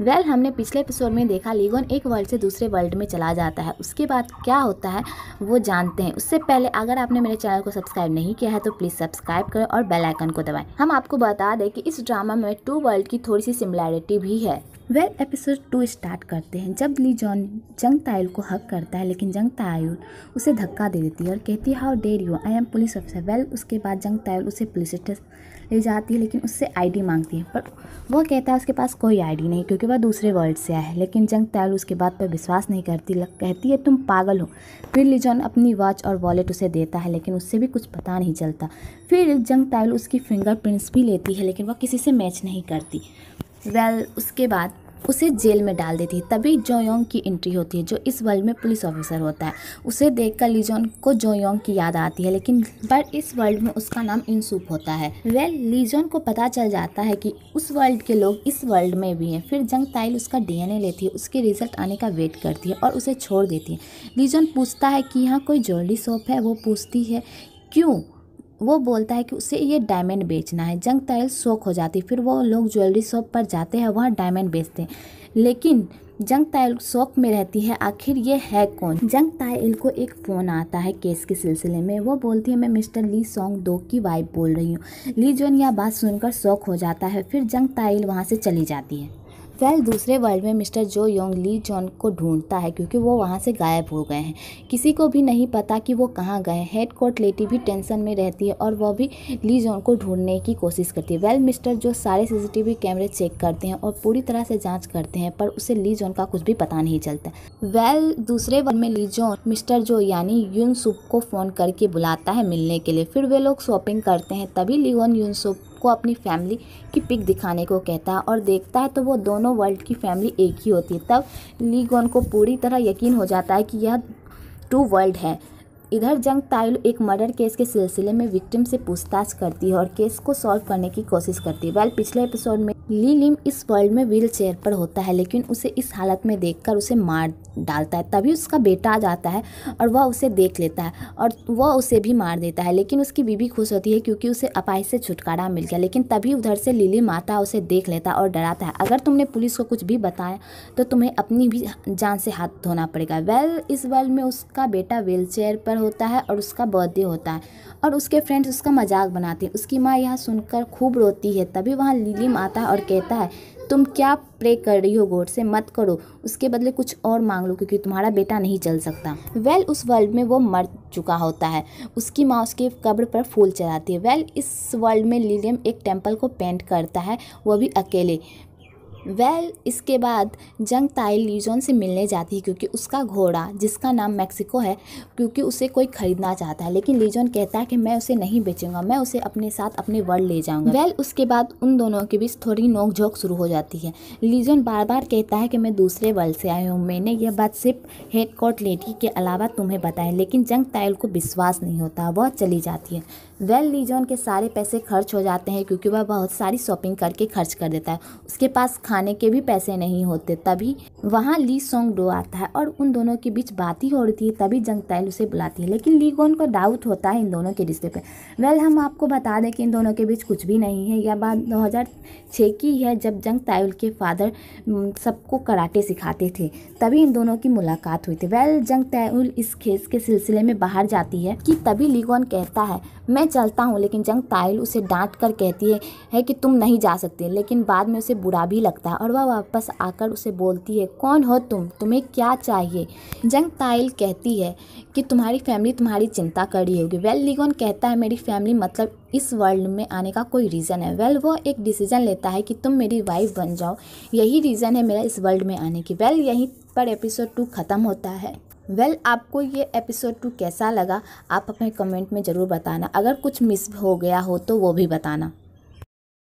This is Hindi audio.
वेल well, हमने पिछले एपिसोड में देखा लीगोन एक वर्ल्ड से दूसरे वर्ल्ड में चला जाता है उसके बाद क्या होता है वो जानते हैं उससे पहले अगर आपने मेरे चैनल को सब्सक्राइब नहीं किया है तो प्लीज़ सब्सक्राइब करें और बेल आइकन को दबाएं हम आपको बता दें कि इस ड्रामा में टू वर्ल्ड की थोड़ी सी सिमिलैरिटी भी है वह एपिसोड टू स्टार्ट करते हैं जब ली जॉन जंग तायुल को हक करता है लेकिन जंग तायुल उसे धक्का दे देती है और कहती है how dare you I am police officer well उसके बाद जंग तायुल उसे पुलिस स्टेशन ले जाती है लेकिन उससे आईडी मांगती है पर वह कहता है उसके पास कोई आईडी नहीं क्योंकि वह दूसरे वर्ल्ड से आया है लेकिन जंग तायल उसके बात पर विश्वास नहीं करती कहती है तुम पागल हो फिर ली जॉन अपनी वॉच और वॉलेट उसे देता है लेकिन उससे भी कुछ पता नहीं चलता फिर जंग तायल उसकी फिंगरप्रिंट्स भी लेती है लेकिन वह किसी से मैच नहीं करती वेल उसके बाद उसे जेल में डाल देती है तभी जोयोंग की एंट्री होती है जो इस वर्ल्ड में पुलिस ऑफिसर होता है उसे देखकर लीजोन को जोयोंग की याद आती है लेकिन पर इस वर्ल्ड में उसका नाम इंसूप होता है वेल लीजोन को पता चल जाता है कि उस वर्ल्ड के लोग इस वर्ल्ड में भी हैं फिर जंग ताइल उसका डीएनए लेती है उसके रिजल्ट आने का वेट करती है और उसे छोड़ देती है लीजोन पूछता है कि यहाँ कोई ज्वेलरी शॉप है वो पूछती है क्यों वो बोलता है कि उसे ये डायमंड बेचना है जंग तायल शौक हो जाती फिर वो लोग ज्वेलरी शॉप पर जाते हैं वहाँ डायमंड बेचते हैं लेकिन जंग तायल शौक में रहती है आखिर ये है कौन जंग तायल को एक फ़ोन आता है केस के सिलसिले में वो बोलती है मैं मिस्टर ली सॉन्ग दो की वाइफ बोल रही हूँ ली जोन यह बात सुनकर शौक हो जाता है फिर जंग तायल वहाँ से चली जाती है वेल well, दूसरे वर्ल्ड में मिस्टर जो योंग ली जॉन को ढूंढता है क्योंकि वो वहाँ से गायब हो गए हैं किसी को भी नहीं पता कि वो कहाँ गए हैं हेड कोर्ट लेटी भी टेंशन में रहती है और वह भी ली जॉन को ढूंढने की कोशिश करती है वेल well, मिस्टर जो सारे सीसीटीवी कैमरे चेक करते हैं और पूरी तरह से जाँच करते हैं पर उसे ली जॉन का कुछ भी पता नहीं चलता वेल well, दूसरे वर्ल्ड में ली जॉन मिस्टर जो यानी यून सुप को फ़ोन करके बुलाता है मिलने के लिए फिर वे लोग शॉपिंग करते हैं तभी लीगोन यून सुप को अपनी फैमिली की पिक दिखाने को कहता है और देखता है तो वो दोनों वर्ल्ड की फैमिली एक ही होती है तब लीगोन को पूरी तरह यकीन हो जाता है कि यह टू वर्ल्ड है इधर जंग ताइल एक मर्डर केस के सिलसिले में विक्टिम से पूछताछ करती है और केस को सॉल्व करने की कोशिश करती है वेल पिछले एपिसोड में ली लिम इस वर्ल्ड में व्हील चेयर पर होता है लेकिन उसे इस हालत में देखकर उसे मार डालता है तभी उसका बेटा आ जाता है और वह उसे देख लेता है और वह उसे भी मार देता है लेकिन उसकी बीवी खुश होती है क्योंकि उसे अपाहिज से छुटकारा मिल गया लेकिन तभी उधर से लीली माता उसे देख लेता और डराता है अगर तुमने पुलिस को कुछ भी बताया तो तुम्हें अपनी भी जान से हाथ धोना पड़ेगा वेल इस वर्ल्ड में उसका बेटा व्हील चेयर पर होता है और उसका बर्थडे होता है और उसके फ्रेंड्स उसका मजाक बनाते हैं उसकी माँ यह सुनकर खूब रोती है तभी वहाँ लिली माता और और कहता है तुम क्या प्रे कर रही हो गॉड से मत करो उसके बदले कुछ और मांग लो क्योंकि तुम्हारा बेटा नहीं चल सकता वेल उस वर्ल्ड में वो मर चुका होता है उसकी माँ उसके कब्र पर फूल चढ़ाती है वेल इस वर्ल्ड में लिलियम एक टेम्पल को पेंट करता है वह भी अकेले वह इसके बाद जंग ताई लीजोन से मिलने जाती है क्योंकि उसका घोड़ा जिसका नाम मेक्सिको है क्योंकि उसे कोई खरीदना चाहता है लेकिन लीजोन कहता है कि मैं उसे नहीं बेचूंगा मैं उसे अपने साथ अपने वर्ल्ड ले जाऊंगा वेल उसके बाद उन दोनों के बीच थोड़ी नोकझोंक शुरू हो जाती है लीजोन बार बार कहता है कि मैं दूसरे वर्ल्ड से आई हूँ मैंने यह बात सिर्फ हेड कोर्ट लेडी के अलावा तुम्हें बताया लेकिन जंग ताइल को विश्वास नहीं होता वह चली जाती है वेल लीजोन के सारे पैसे खर्च हो जाते हैं क्योंकि वह बहुत सारी शॉपिंग करके खर्च कर देता है उसके पास खाने के भी पैसे नहीं होते तभी वहाँ ली सोंग डो आता है और उन दोनों के बीच बात ही हो रही थी तभी जंग तैल उसे बुलाती है लेकिन ली गोन को डाउट होता है इन दोनों के रिश्ते पे वेल हम आपको बता दें कि इन दोनों के बीच कुछ भी नहीं है यह बात दो की है जब जंग तायुल के फादर सबको कराटे सिखाते थे तभी इन दोनों की मुलाकात हुई थी वेल जंग तैल इस खेस के सिलसिले में बाहर जाती है कि तभी गोन कहता है मैं चलता हूँ लेकिन जंग तायल उसे डांट कर कहती है, है कि तुम नहीं जा सकते लेकिन बाद में उसे बुरा भी लगता लगता है और वह वापस आकर उसे बोलती है कौन हो तुम तुम्हें क्या चाहिए जंग ताइल कहती है कि तुम्हारी फैमिली तुम्हारी चिंता कर रही होगी वेल लिगोन कहता है मेरी फैमिली मतलब इस वर्ल्ड में आने का कोई रीज़न है वेल वो एक डिसीजन लेता है कि तुम मेरी वाइफ बन जाओ यही रीज़न है मेरा इस वर्ल्ड में आने की वेल यहीं पर एपिसोड टू ख़त्म होता है वेल well, आपको ये एपिसोड टू कैसा लगा आप अपने कमेंट में ज़रूर बताना अगर कुछ मिस हो गया हो तो वो भी बताना